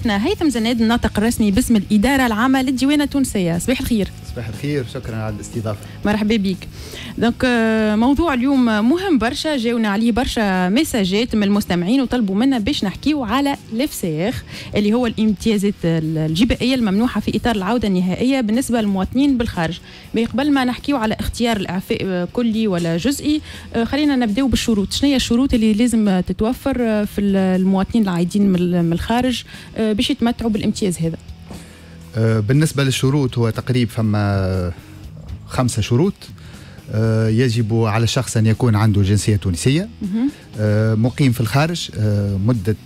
ضيفنا هيثم زناد الناطق الرسمي باسم الإدارة العامة للديوانة التونسية صباح الخير صباح الخير شكرا على الاستضافة مرحبا بك دونك euh, موضوع اليوم مهم برشا جاونا عليه برشا مساجات من المستمعين وطلبوا منا باش نحكيو على الافساخ اللي هو الامتيازات الجبائية الممنوحة في إطار العودة النهائية بالنسبة للمواطنين بالخارج مي قبل ما نحكيو على اختيار الإعفاء آه، كلي ولا جزئي آه، خلينا نبداو بالشروط شنو هي الشروط اللي لازم تتوفر آه، في المواطنين العايدين من الخارج باش يتمتعوا بالامتياز هذا أه، بالنسبة للشروط هو تقريب فما خمسة شروط أه، يجب على الشخص أن يكون عنده جنسية تونسية أه، مقيم في الخارج مدة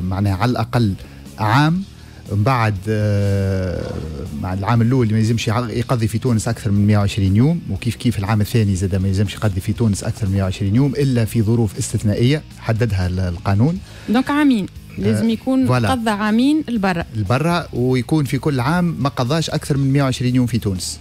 معناها على الأقل عام بعد مع العام الاول ما يلزمش يقضي في تونس اكثر من 120 يوم وكيف كيف العام الثاني زاد ما يلزمش يقضي في تونس اكثر من 120 يوم الا في ظروف استثنائيه حددها القانون دونك عامين آه، لازم يكون فوالا. قضى عامين لبرا لبرا ويكون في كل عام ما قضاش اكثر من 120 يوم في تونس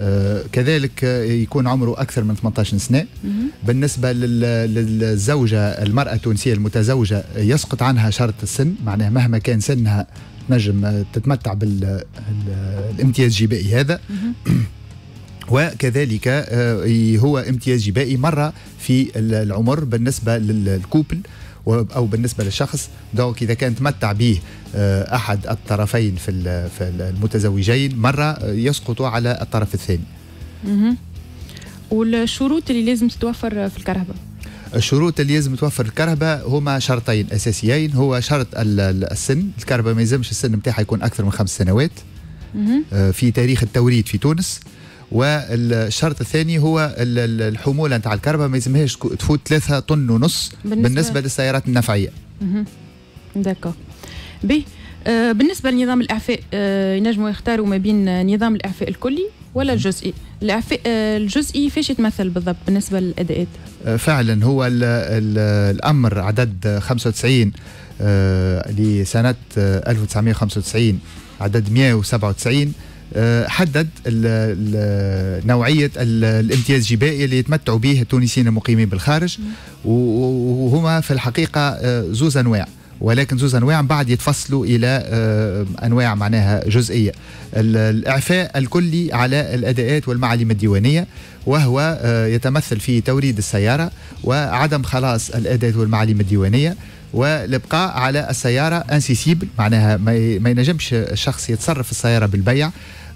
آه كذلك آه، يكون عمره اكثر من 18 سنه مه. بالنسبه للزوجه المراه التونسيه المتزوجه يسقط عنها شرط السن معناه مهما كان سنها نجم آه، تتمتع بالامتياز الجبائي هذا وكذلك هو امتياز جبائي مره في العمر بالنسبه للكوبل او بالنسبه للشخص دونك اذا كان تمتع به آه، احد الطرفين في المتزوجين مره آه، يسقط على الطرف الثاني. اها والشروط اللي لازم تتوفر في الكهرباء؟ الشروط اللي لازم توفر الكهرباء هما شرطين اساسيين هو شرط السن الكهرباء ما يلزمش السن نتاعها يكون اكثر من خمس سنوات آه، في تاريخ التوريد في تونس والشرط الثاني هو الحموله نتاع الكهرباء ما يلزمهاش تفوت 3 طن ونص بالنسبه, بالنسبة للسيارات النفعيه. داكور. بي آه بالنسبه لنظام الاعفاء آه ينجموا يختاروا ما بين نظام الاعفاء الكلي ولا الجزئي الاعفاء آه، الجزئي فاش يتمثل بالضبط بالنسبه للاداءات آه، فعلا هو الـ الـ الامر عدد 95 آه لسنه 1995 آه، عدد 197 آه، حدد نوعيه الامتياز الجبائي اللي يتمتعوا به التونسيين المقيمين بالخارج وهما في الحقيقه آه، زوز انواع ولكن زوز انواع بعد يتفصلوا الى آه، انواع معناها جزئيه الاعفاء الكلي على الاداءات والمعالم الديوانيه وهو يتمثل في توريد السياره وعدم خلاص الاداءات والمعالم الديوانيه والابقاء على السياره انسيسيبل معناها ما ينجمش الشخص يتصرف السياره بالبيع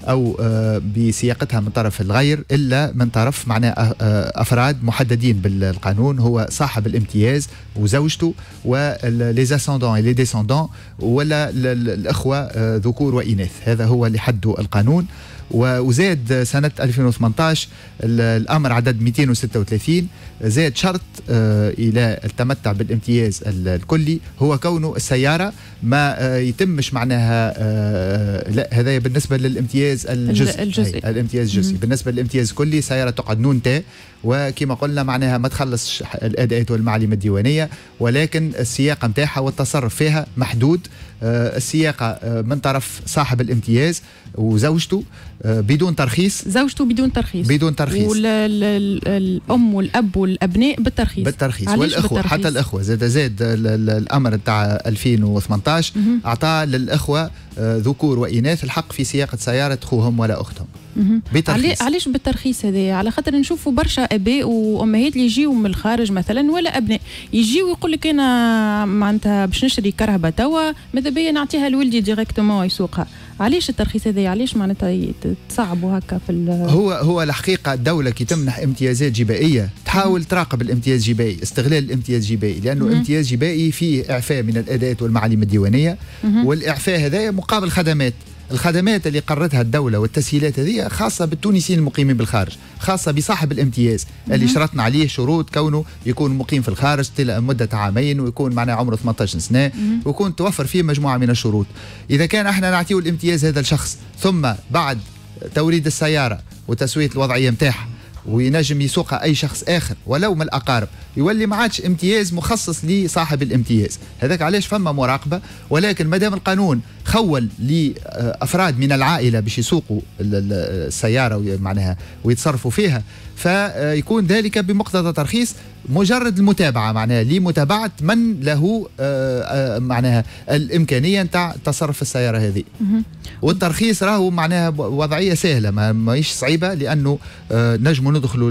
او آه، بسياقتها من طرف الغير الا من طرف معناه آه، آه، افراد محددين بالقانون هو صاحب الامتياز وزوجته ولي زاسوندون لي ديسوندون ولا الاخوه ذكور واناث هذا هو اللي حده القانون وزاد سنة 2018 الأمر عدد 236 زاد شرط آه، إلى التمتع بالامتياز الكلي هو كونه السيارة ما آه، يتمش معناها آه، لا هذا بالنسبة للامتياز الجزئي الجزئي الامتياز الجزئي بالنسبة للامتياز الكلي سيارة تقعد نون تي وكما قلنا معناها ما تخلصش الاداءات والمعلمه الديوانيه ولكن السياقه نتاعها والتصرف فيها محدود آه، السياقه آه، من طرف صاحب الامتياز وزوجته آه، بدون ترخيص زوجته بدون ترخيص بدون ترخيص والام والاب والابناء بالترخيص بالترخيص والاخوه بالترخيص؟ حتى الاخوه زاد زاد الامر تاع 2018 اعطى للاخوه ذكور واناث الحق في سياقه سياره خوهم ولا اختهم بترخيص علاش بالترخيص هذايا على خاطر نشوفوا برشا اباء وامهات اللي يجيو من الخارج مثلا ولا ابناء يجيو يقول لك انا معناتها باش نشري كرهبه توا ماذا بيا نعطيها لولدي ديريكتومون يسوقها علاش الترخيص هذا علاش معناتها تصعبوا هكا في هو هو الحقيقه الدوله كي تمنح امتيازات جبائيه تحاول تراقب الامتياز الجبائي استغلال الامتياز الجبائي لانه امتياز جبائي فيه اعفاء من الاداءات والمعالم الديوانيه والاعفاء هذا مقابل خدمات الخدمات اللي قررتها الدوله والتسهيلات هذه خاصه بالتونسيين المقيمين بالخارج خاصه بصاحب الامتياز اللي نعم. شرطنا عليه شروط كونه يكون مقيم في الخارج مده عامين ويكون معناه عمره 18 سنه ويكون توفر فيه مجموعه من الشروط اذا كان احنا نعطيه الامتياز هذا الشخص ثم بعد توريد السياره وتسويه الوضعيه متاحه وينجم يسوقها اي شخص اخر ولو من الاقارب يولي ما عادش امتياز مخصص لصاحب الامتياز هذاك علاش فما مراقبه ولكن مادام القانون خول لافراد من العائله باش يسوقوا السياره معناها ويتصرفوا فيها فيكون ذلك بمقتضى ترخيص مجرد المتابعه معناها لمتابعه من له آه، آه، معناها الامكانيه نتاع تصرف السياره هذه والترخيص راهو معناها وضعيه سهله ماهيش صعيبه لانه آه، نجموا ندخلوا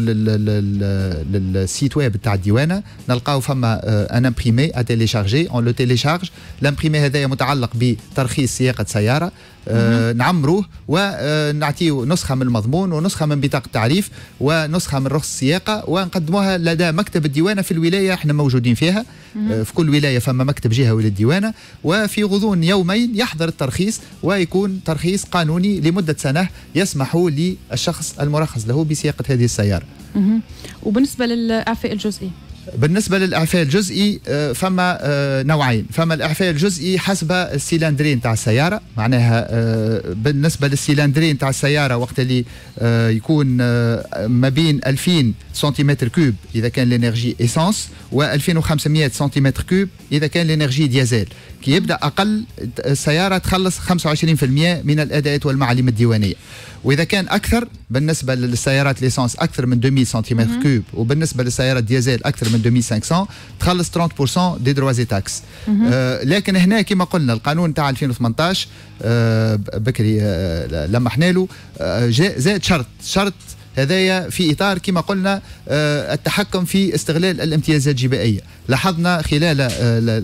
للسيت ويب تاع الديوانه نلقاو فما ان امبريمي ا تيليشارجي اون لو تيليشارج الامبريمي هذايا متعلق بترخيص سياقه سياره آه، نعمروه آه، ونعطيه نسخه من المضمون ونسخه من بطاقه التعريف ونسخه من رخص السياقه ونقدموها لدى مكتب الديوانه في الولايه احنا موجودين فيها آه، في كل ولايه فما مكتب ولا الديوانه وفي غضون يومين يحضر الترخيص ويكون ترخيص قانوني لمده سنه يسمح للشخص المرخص له بسياقه هذه السياره. وبالنسبه للاعفاء الجزئي بالنسبة للإعفاء الجزئي آه، فما آه، نوعين فما الإعفاء الجزئي حسب السيلندرين تاع السيارة معناها آه، بالنسبة للسيلندرين تاع السيارة وقت اللي يكون ما بين 2000 سنتيمتر كوب إذا كان لينيرجي إيسانس و 2500 سنتيمتر كوب إذا كان لينيرجي ديزل كي يبدأ أقل السيارة تخلص 25% من الأداءات والمعالم الديوانية واذا كان اكثر بالنسبه للسيارات ليسانس اكثر من 2000 سنتيمتر كوب وبالنسبه للسيارات ديزل اكثر من من 2500 تخلص 30% دي دروازي تاكس آه لكن هنا كما قلنا القانون تاع 2018 آه بكري آه لما له آه زاد شرط شرط آه هذايا في اطار كما قلنا آه، التحكم في استغلال الامتيازات الجبائيه لاحظنا خلال آه،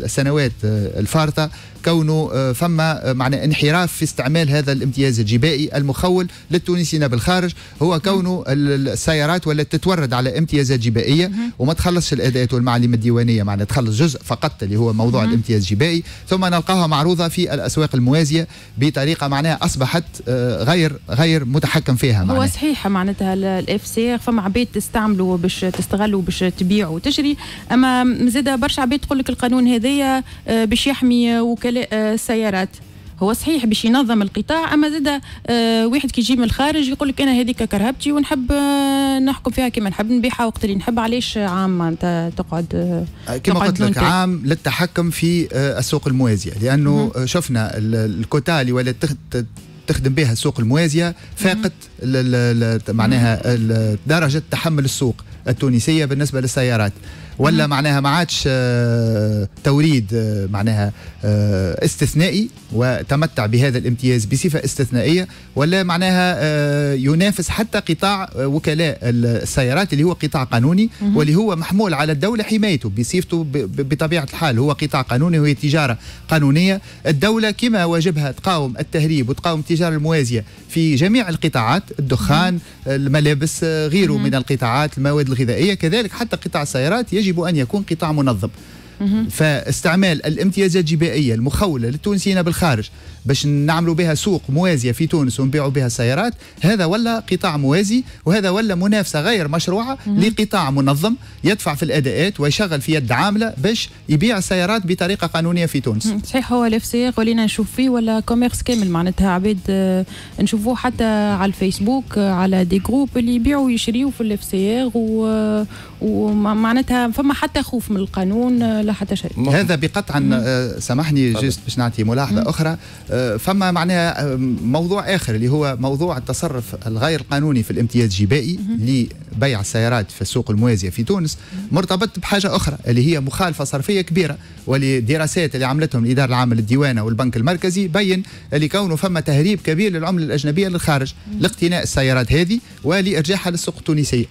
السنوات آه، الفارطه كونه فما معنى انحراف في استعمال هذا الامتياز الجبائي المخول للتونسيين بالخارج هو كونه السيارات ولا تتورد على امتيازات جبائيه وما تخلصش الاداءات والمعاليم الديوانيه معنى تخلص جزء فقط اللي هو موضوع الامتياز الجبائي ثم نلقاها معروضه في الاسواق الموازيه بطريقه معناها اصبحت غير غير متحكم فيها معناها. هو صحيح معناتها الاف سي فما عباد تستعملوا باش تستغلوا باش تبيعوا وتشري اما زاده برشا عباد تقول لك القانون هذايا آه، باش يحمي وكلاء آه، السيارات هو صحيح باش ينظم القطاع اما زاد آه، واحد كيجي من الخارج يقول لك انا هذيك كرهبتي ونحب نحكم فيها كما نحب نبيعها وقت اللي نحب علاش عام انت تقعد كما قلت لك عام للتحكم في السوق الموازيه لانه شفنا الكوتا اللي ولات تخدم بها السوق الموازيه فاقت معناها درجه تحمل السوق التونسيه بالنسبه للسيارات ولا معناها ما عادش آه، توريد آه، معناها آه، استثنائي وتمتع بهذا الامتياز بصفه استثنائيه ولا معناها ينافس حتى قطاع وكلاء السيارات اللي هو قطاع قانوني واللي هو محمول على الدوله حمايته بصفته بطبيعه الحال هو قطاع قانوني وهي تجاره قانونيه الدوله كما واجبها تقاوم التهريب وتقاوم التجاره الموازيه في جميع القطاعات الدخان الملابس غيره من القطاعات المواد الغذائيه كذلك حتى قطاع السيارات يجب يجب أن يكون قطاع منظم فاستعمال الامتيازات الجبائية المخولة للتونسيين بالخارج باش نعملوا بها سوق موازيه في تونس ونبيعوا بها السيارات هذا ولا قطاع موازي وهذا ولا منافسه غير مشروعه لقطاع منظم يدفع في الاداءات ويشغل في يد عامله باش يبيع السيارات بطريقه قانونيه في تونس صحيح هو الافسيق ولينا نشوف فيه ولا كوميرس كامل معناتها عباد آه، نشوفوه حتى على الفيسبوك آه، على دي جروب اللي يبيعوا ويشريوا في الافسيغ و... آه، ومعناتها فما حتى خوف من القانون لا حتى شيء هذا بقطعا سامحني جست باش نعطي ملاحظه اخرى آه، فما معناها آه، موضوع اخر اللي هو موضوع التصرف الغير قانوني في الامتياز الجبائي لبيع السيارات في السوق الموازيه في تونس مرتبط بحاجه اخرى اللي هي مخالفه صرفيه كبيره ولدراسات اللي عملتهم الاداره العامه للديوانه والبنك المركزي بين اللي كونه فما تهريب كبير للعمله الاجنبيه للخارج لاقتناء السيارات هذه ولارجاعها للسوق التونسيه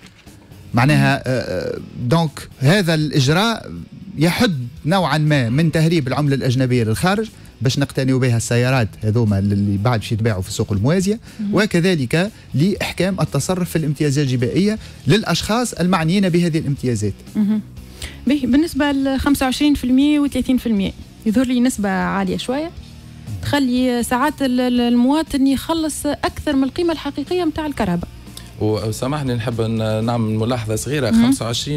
معناها آه، دونك هذا الاجراء يحد نوعا ما من تهريب العمله الاجنبيه للخارج باش نقتنيوا بها السيارات هذوما اللي بعد باش يتباعوا في السوق الموازيه وكذلك لاحكام التصرف في الامتيازات الجبائيه للاشخاص المعنيين بهذه الامتيازات. بالنسبه ل 25% و 30% يظهر لي نسبه عاليه شويه تخلي ساعات المواطن يخلص اكثر من القيمه الحقيقيه نتاع الكهرباء. وسامحني نحب نعمل ملاحظه صغيره 25% و30%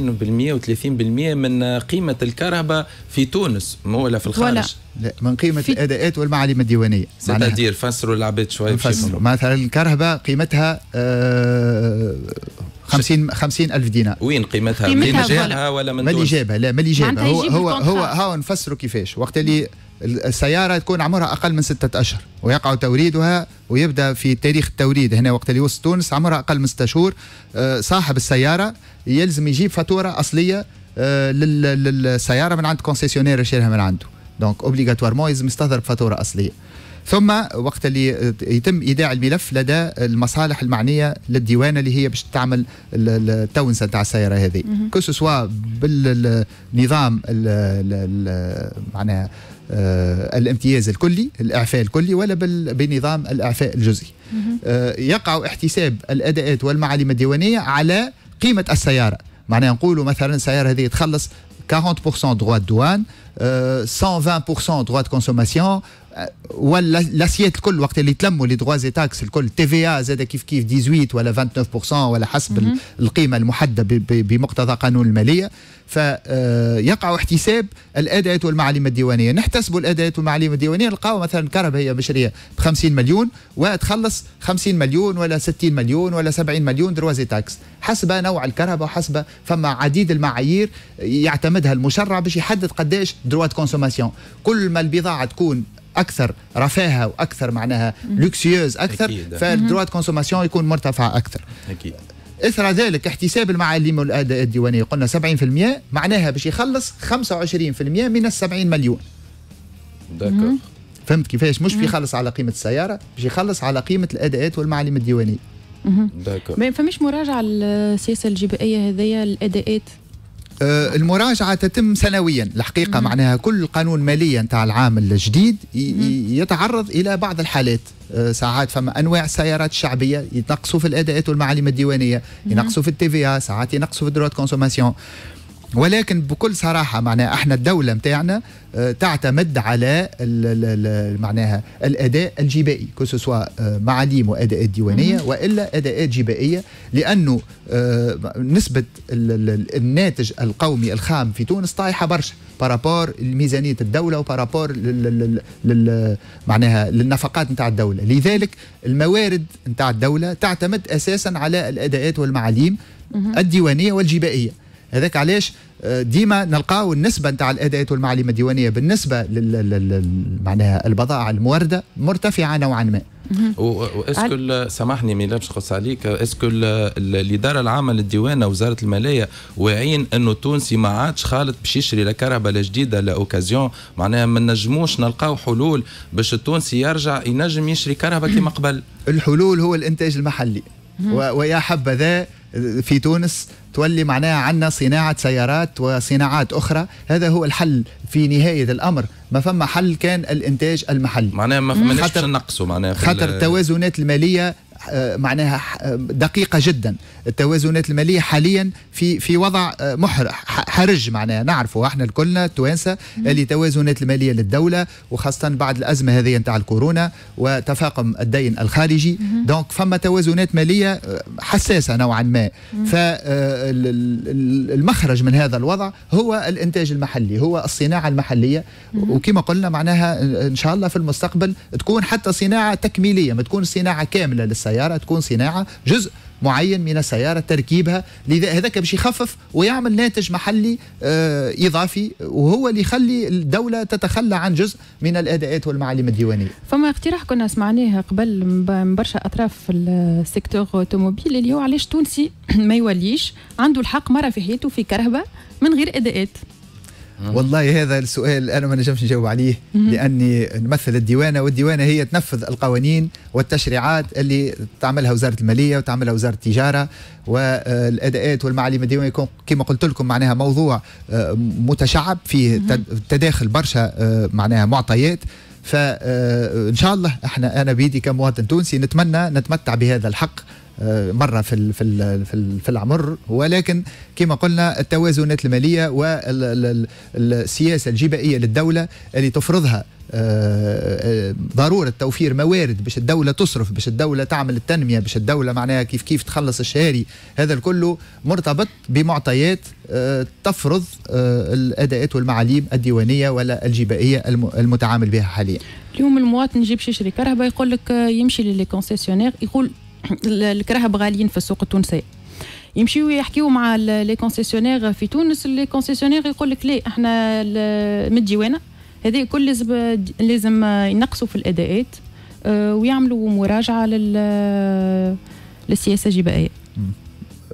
من قيمه الكهرباء في تونس مو ولا في الخارج ولا. لا من قيمه في... الاداءات والمعالم الديوانيه ستدير فسروا العباد شويه فسروا معناتها الكهرباء قيمتها آه 50 50 الف دينار وين قيمتها, قيمتها من جابها ولا من ما اللي جابها لا ما اللي جابها هو هو هو, هو نفسروا كيفاش وقت اللي السيارة تكون عمرها أقل من ستة أشهر ويقع توريدها ويبدأ في تاريخ التوريد هنا وقت اللي وسط تونس عمرها أقل من ستة شهور آه، صاحب السيارة يلزم يجيب فاتورة أصلية آه، للسيارة من عند كونسيسيونير يشيرها من عنده دونك اوبليغاتوارمون يلزم يستظهر فاتورة أصلية ثم وقت اللي يتم ايداع الملف لدى المصالح المعنيه للديوانه اللي هي باش تعمل التونسه نتاع السياره هذه كو سوا بالنظام معناها آه، الامتياز الكلي الإعفاء الكلي ولا بنظام الإعفاء الجزئي آه، يقع احتساب الأداءات والمعالم الديوانية على قيمة السيارة معناها نقولوا مثلا السيارة هذه تخلص 40% دغوا 120% euh, droits de consommation والاسياد الكل وقت اللي تلموا لي دروازي تاكس الكل تي في ا زاد كيف كيف 18 ولا 29% ولا حسب مم. القيمه المحدده بمقتضى قانون الماليه فيقع احتساب الادات والمعاليم الديوانيه نحتسبوا الادات والمعاليم الديوانيه نلقاو مثلا كهرباء هي بشريه ب 50 مليون وتخلص 50 مليون ولا 60 مليون ولا 70 مليون دروازي تاكس حسب نوع الكهرباء وحسب فما عديد المعايير يعتمدها المشرع باش يحدد قداش دروات كونسوماسيون كل ما البضاعه تكون اكثر رفاهه واكثر معناها لوكسيوز اكثر فالدروات كونسوماسيون يكون مرتفع اكثر اكيد اثر ذلك احتساب المعاليم والاداء الديوانيه قلنا 70% معناها باش يخلص 25% من ال 70 مليون داكور فهمت كيفاش مش بيخلص على قيمه السياره باش يخلص على قيمه الاداءات والمعاليم الديوانيه ما فماش مراجعه السياسه الجبائيه هذيا الاداءات آه، المراجعه تتم سنويا الحقيقه معناها كل قانون ماليه نتاع العام الجديد يتعرض الى بعض الحالات آه، ساعات فما انواع السيارات الشعبيه ينقصوا في الاداءات والمعالم الديوانيه ينقصوا في التي في ساعات ينقصوا في الدروات كونسوماسيون ولكن بكل صراحه معناها احنا الدوله نتاعنا آه، تعتمد على معناها الاداء الجبائي كسوسوا آه، معاليم واداءات ديوانيه والا اداءات جبائيه لانه آه، نسبه الناتج القومي الخام في تونس طايحه برشا بارابور لميزانيه الدوله وبارابور معناها للنفقات نتاع الدوله لذلك الموارد نتاع الدوله تعتمد اساسا على الاداءات والمعاليم الديوانيه والجبائيه هذاك علاش آه، ديما نلقاو النسبه نتاع الاداءات والمعلمه الديوانيه بالنسبه معناها البضائع المورده مرتفعه نوعا ما واسكو سامحني ميلاد باش نقص عليك اسكو الاداره العامه للديوانه وزاره الماليه واعيين انه التونسي ما عادش خالط باش يشري لا كهرباء لا جديده لا اوكازيون معناها ما نجموش نلقاو حلول باش التونسي يرجع ينجم يشري كهرباء كما قبل الحلول هو الانتاج المحلي ويا حبذا في تونس تولي معناها عندنا صناعة سيارات وصناعات أخرى هذا هو الحل في نهاية الأمر ما فما حل كان الإنتاج المحلي معناها ما خاطر نقصوا معناها خاطر التوازنات المالية آه، معناها آه، دقيقه جدا التوازنات الماليه حاليا في في وضع آه، محرج حرج معناها نعرفوا احنا الكلنا التوانسه اللي توازنات الماليه للدوله وخاصه بعد الازمه هذه نتاع الكورونا وتفاقم الدين الخارجي دونك فما توازنات ماليه حساسه نوعا ما فالمخرج آه، من هذا الوضع هو الانتاج المحلي هو الصناعه المحليه وكما قلنا معناها ان شاء الله في المستقبل تكون حتى صناعه تكميليه ما تكون صناعه كامله للسياره تكون صناعه جزء معين من السياره تركيبها لذا هذاك باش يخفف ويعمل ناتج محلي آه، اضافي وهو اللي يخلي الدوله تتخلى عن جزء من الاداءات والمعالم الديوانيه. فما اقتراح كنا سمعناه قبل من برشا اطراف في السيكتور اوتوموبيل اللي هو علاش تونسي ما يوليش عنده الحق مره في حياته في كرهبه من غير اداءات نعم. والله هذا السؤال انا ما نجمش نجاوب عليه لاني نمثل الديوانه والديوانه هي تنفذ القوانين والتشريعات اللي تعملها وزاره الماليه وتعملها وزاره التجاره والاداءات والمعاليم الديوانيه كما قلت لكم معناها موضوع آه، متشعب فيه تداخل برشا آه، معناها معطيات فان آه، شاء الله احنا انا بيدي كمواطن تونسي نتمنى نتمتع بهذا الحق آه، مره في في في العمر ولكن كما قلنا التوازنات الماليه والسياسه الجبائيه للدوله اللي تفرضها آه، آه، ضروره توفير موارد باش الدوله تصرف باش الدوله تعمل التنميه باش الدوله معناها كيف كيف تخلص الشهاري هذا الكل مرتبط بمعطيات تفرض الاداءات والمعاليم الديوانيه ولا الجبائيه المتعامل بها حاليا اليوم المواطن يجيب يشري كهرباء يقول لك يمشي للكونسيسيونير يقول الكرهب غاليين في السوق التونسي يمشيو يحكيو مع لي كونسيسيونير في تونس لي كونسيسيونير يقول لك لا احنا من الديوانه هذه كل لازم لازم ينقصوا في الاداءات آه، ويعملوا مراجعه لل للسياسه الجبائيه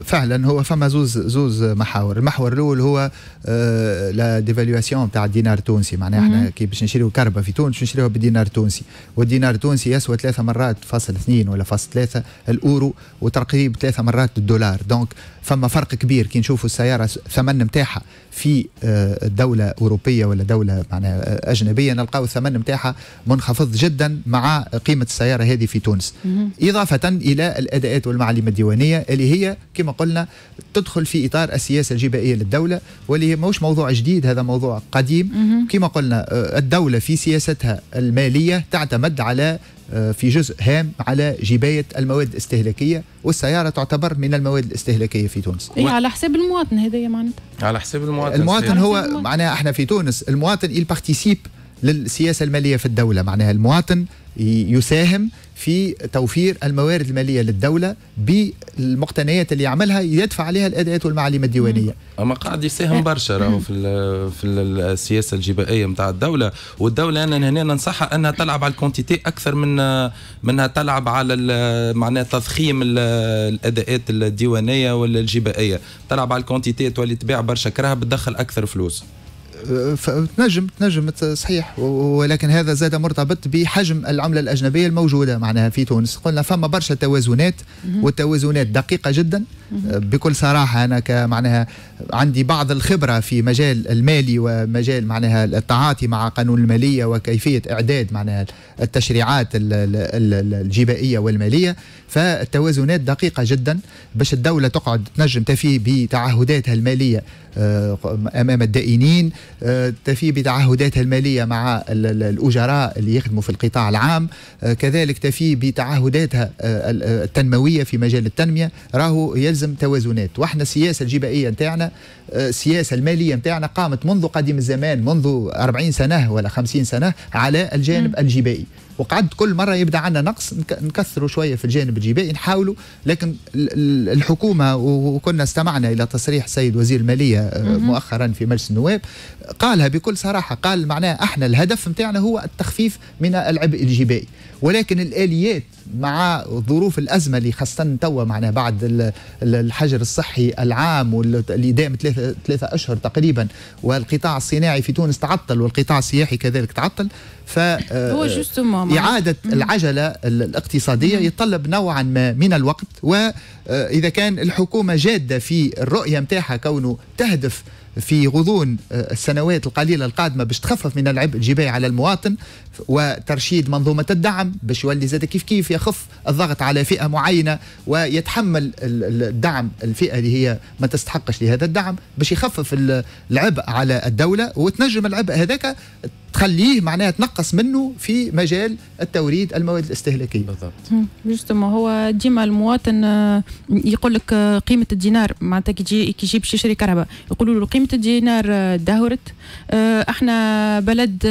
فعلا هو فما زوز زوز محاور المحور الاول هو آه، لا ديفالواسيون تاع الدينار التونسي معناها احنا كي باش نشريو كربة في تونس نشريوها بالدينار التونسي والدينار التونسي يسوى ثلاثة مرات فاصل اثنين ولا فاصل ثلاثة الاورو وتقريب ثلاثة مرات الدولار دونك فما فرق كبير كي نشوفوا السيارة الثمن نتاعها في آه، دولة أوروبية ولا دولة معناها آه، أجنبية نلقاو الثمن نتاعها منخفض جدا مع قيمة السيارة هذه في تونس إضافة إلى الأداءات والمعالم الديوانية اللي هي كما ما قلنا تدخل في اطار السياسه الجبائيه للدوله واللي موش موضوع جديد هذا موضوع قديم كما قلنا آه، الدوله في سياستها الماليه تعتمد على آه، في جزء هام على جباية المواد الاستهلاكية والسيارة تعتبر من المواد الاستهلاكية في تونس اي على حساب المواطن هذا معناتها على حساب المواطن المواطن هو معناها احنا في تونس المواطن يل بارتيسيب للسياسه الماليه في الدوله معناها المواطن يساهم في توفير الموارد الماليه للدوله بالمقتنيات اللي يعملها يدفع عليها الاداءات والمعاليم الديوانيه. اما قاعد يساهم برشا راهو في في السياسه الجبائيه نتاع الدوله والدوله انا هنا ننصحها انها تلعب على الكونتيتي اكثر من منها تلعب على معناها تضخيم الاداءات الديوانيه والجبائيه، تلعب على الكونتيتي تولي تبيع برشا كراهه بتدخل اكثر فلوس. تنجم تنجم صحيح ولكن هذا زاد مرتبط بحجم العمله الاجنبيه الموجوده معناها في تونس قلنا فما برشا توازنات والتوازنات دقيقه جدا بكل صراحه انا كمعناها عندي بعض الخبره في مجال المالي ومجال معناها التعاطي مع قانون الماليه وكيفيه اعداد معناها التشريعات الجبائيه والماليه فالتوازنات دقيقه جدا باش الدوله تقعد تنجم تفي بتعهداتها الماليه آه، امام الدائنين آه، تفي بتعهداتها الماليه مع الاجراء اللي يخدموا في القطاع العام آه، كذلك تفي بتعهداتها التنمويه في مجال التنميه راهو يلزم لازم توازنات واحنا السياسه الجبائيه نتاعنا آه، السياسه الماليه نتاعنا قامت منذ قديم الزمان منذ 40 سنه ولا 50 سنه على الجانب الجبائي وقعد كل مره يبدا عندنا نقص نكثروا شويه في الجانب الجبائي نحاولوا لكن الحكومه وكنا استمعنا الى تصريح سيد وزير الماليه آه، مؤخرا في مجلس النواب قالها بكل صراحه قال معناها احنا الهدف نتاعنا هو التخفيف من العبء الجبائي ولكن الاليات مع ظروف الازمه اللي خاصه توا معنا بعد الحجر الصحي العام واللي دام ثلاثه اشهر تقريبا والقطاع الصناعي في تونس تعطل والقطاع السياحي كذلك تعطل ف آه، آه، إعادة العجلة الاقتصادية يتطلب نوعا ما من الوقت وإذا آه، كان الحكومة جادة في الرؤية نتاعها كونه تهدف في غضون السنوات القليله القادمه باش تخفف من العبء الجبائي على المواطن وترشيد منظومه الدعم باش يولي زاد كيف كيف يخف الضغط على فئه معينه ويتحمل الدعم الفئه اللي هي ما تستحقش لهذا الدعم باش يخفف العبء على الدوله وتنجم العبء هذاك تخليه معناها تنقص منه في مجال التوريد المواد الاستهلاكيه بالضبط ما هو ديما المواطن آه، يقول لك آه، قيمه الدينار معناتها كي يجي كي يجي باش يشري كهرباء يقولوا له قيمه الدينار آه، دهورت احنا بلد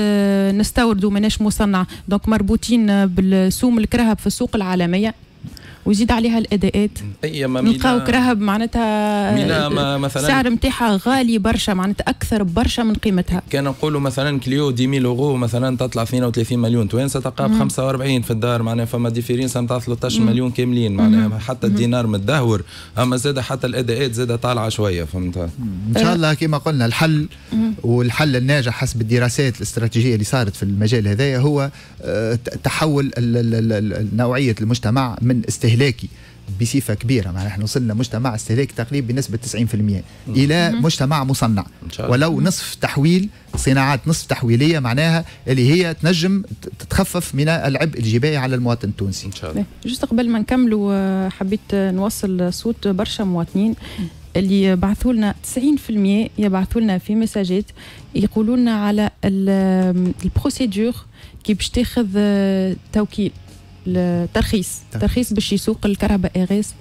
نستورد وماناش مصنع دونك مربوطين بالسوم الكرهب في السوق العالميه وزيد عليها الاداءات اي نلقاو كرهب معناتها مثلا السعر نتاعها غالي برشا معناتها اكثر برشا من قيمتها كان نقولوا مثلا كليو 10000 اورو مثلا تطلع 32 مليون توانسه تلقاها ب 45 في الدار معناها فما ديفيرينس نتاع 13 مليون كاملين معناها حتى الدينار متدهور اما زاد حتى الاداءات زاد طالعه شويه فهمتها ان شاء الله كما قلنا الحل والحل الناجح حسب الدراسات الاستراتيجيه اللي صارت في المجال هذايا هو آه، تحول نوعيه المجتمع من استهلاك استهلاكي بصفه كبيره معناها احنا وصلنا مجتمع استهلاك تقريبا بنسبه 90% الى مجتمع مصنع ولو نصف تحويل صناعات نصف تحويليه معناها اللي هي تنجم تتخفف من العبء الجبائي على المواطن التونسي ان شاء الله إيه، جست قبل ما نكملوا آه، حبيت آه، نوصل صوت برشا مواطنين اللي بعثوا لنا 90% يبعثوا لنا في مساجات يقولوا لنا على البروسيدور كي باش تاخذ توكيل الترخيص ترخيص باش يسوق الكهرباء اغاز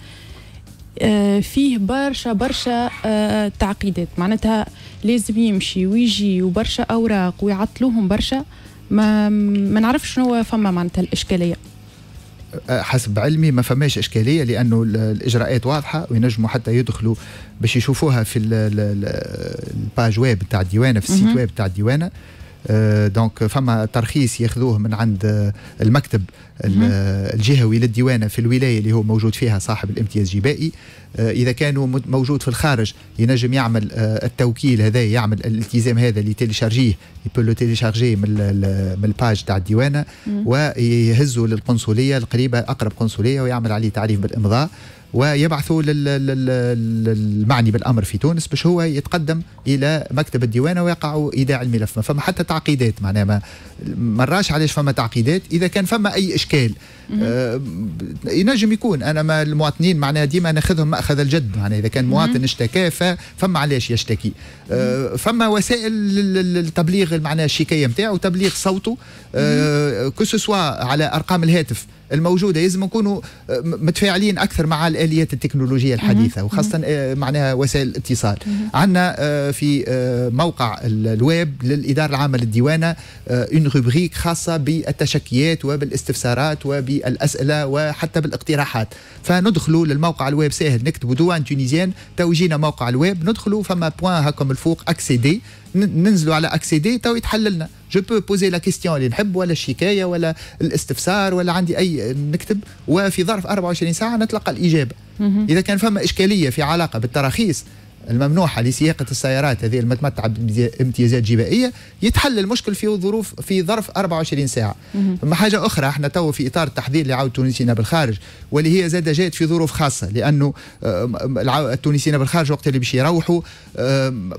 آه، فيه برشا برشا آه، تعقيدات معناتها لازم يمشي ويجي وبرشا اوراق ويعطلوهم برشا ما ما نعرفش شنو فما معناتها الاشكاليه آه، حسب علمي ما فماش اشكاليه لانه الاجراءات واضحه وينجموا حتى يدخلوا باش يشوفوها في الباج ويب تاع الديوانه في السيت ويب تاع الديوانه دونك آه، فما ترخيص ياخذوه من عند آه، المكتب آه، الجهوي للديوانه في الولايه اللي هو موجود فيها صاحب الامتياز الجبائي اذا كانوا موجود في الخارج ينجم يعمل التوكيل هذا يعمل الالتزام هذا اللي تيليشارجيه يبلو تيليشارجيه من من الباج تاع الديوانه ويهزه للقنصليه القريبه اقرب قنصليه ويعمل عليه تعريف بالامضاء ويبعثوا للمعني بالامر في تونس باش هو يتقدم الى مكتب الديوان ويقع ايداع الملف ما فما حتى تعقيدات معناها ما مراش علاش فما تعقيدات اذا كان فما اي اشكال آه ينجم يكون انا ما المواطنين معناها ديما ناخذهم ماخذ الجد معناها اذا كان مواطن اشتكى فما علاش يشتكي آه فما وسائل للتبليغ معناها الشكايه نتاعو تبليغ صوته آه كو على ارقام الهاتف الموجوده لازم نكونوا آه، متفاعلين اكثر مع الاليات التكنولوجيه الحديثه وخاصه آه، معناها وسائل الاتصال عندنا آه، في موقع الويب للاداره العامه للديوانه اون روبريك خاصه بالتشكيات وبالاستفسارات وبالاسئله وحتى بالاقتراحات فندخلوا للموقع الويب ساهل نكتبوا دوان تونيزيان تو يجينا موقع الويب ندخلوا فما بوان هاكم الفوق اكسيدي ننزلوا على اكسيدي تو يتحل لنا جو بو بوزي لا كيستيون اللي نحب ولا الشكايه ولا الاستفسار ولا عندي اي نكتب وفي ظرف 24 ساعه نتلقى الاجابه اذا كان فما اشكاليه في علاقه بالتراخيص الممنوحة لسياقة السيارات هذه المتمتعة بامتيازات جبائية يتحل المشكل في ظروف في ظرف 24 ساعة اما حاجة أخرى احنا تو في إطار التحذير اللي عاود تونسينا بالخارج واللي هي زادة جات في ظروف خاصة لأنه التونسيين بالخارج وقت اللي باش يروحوا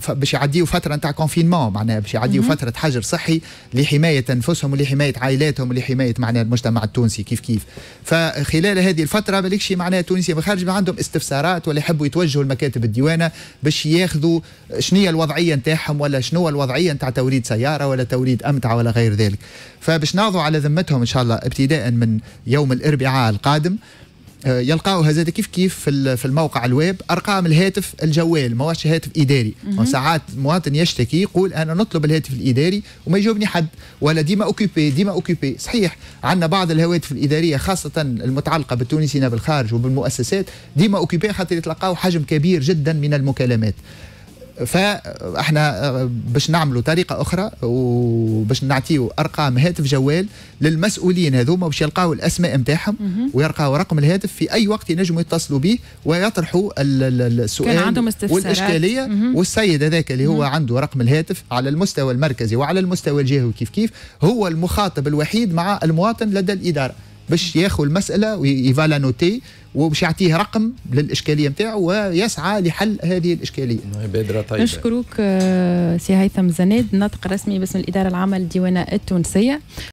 باش يعديوا فترة نتاع كونفينمون معناها باش يعديوا فترة حجر صحي لحماية أنفسهم ولحماية عائلاتهم ولحماية معناها المجتمع التونسي كيف كيف فخلال هذه الفترة مالكش معناها التونسيين بالخارج ما عندهم استفسارات ولا يحبوا يتوجهوا لمكاتب الديوانة باش ياخذوا شنو الوضعيه نتاعهم ولا شنو الوضعيه نتاع توريد سياره ولا توريد امتعه ولا غير ذلك فباش ناضوا على ذمتهم ان شاء الله ابتداء من يوم الاربعاء القادم آه، يلقاوها زاد كيف كيف في في الموقع الويب ارقام الهاتف الجوال ماهوش هاتف اداري ساعات مواطن يشتكي يقول انا نطلب الهاتف الاداري وما يجاوبني حد ولا ديما اوكيبي ديما اوكيبي صحيح عندنا بعض الهواتف الاداريه خاصه المتعلقه بالتونسيين بالخارج وبالمؤسسات ديما اوكيبي خاطر يتلقاو حجم كبير جدا من المكالمات فاحنا باش نعملوا طريقه اخرى وباش نعطيو ارقام هاتف جوال للمسؤولين هذوما باش يلقاو الاسماء نتاعهم ويلقاو رقم الهاتف في اي وقت ينجموا يتصلوا به ويطرحوا السؤال كان عندهم والاشكاليه والسيد هذاك اللي هو عنده رقم الهاتف على المستوى المركزي وعلى المستوى الجهوي كيف كيف هو المخاطب الوحيد مع المواطن لدى الاداره باش ياخذ المساله ويفالا نوتي وباش يعطيه رقم للاشكاليه نتاعو ويسعى لحل هذه الاشكاليه. بادره طيبه. نشكرك آه، سي هيثم زناد ناطق رسمي باسم الاداره العامه للديوانه التونسيه.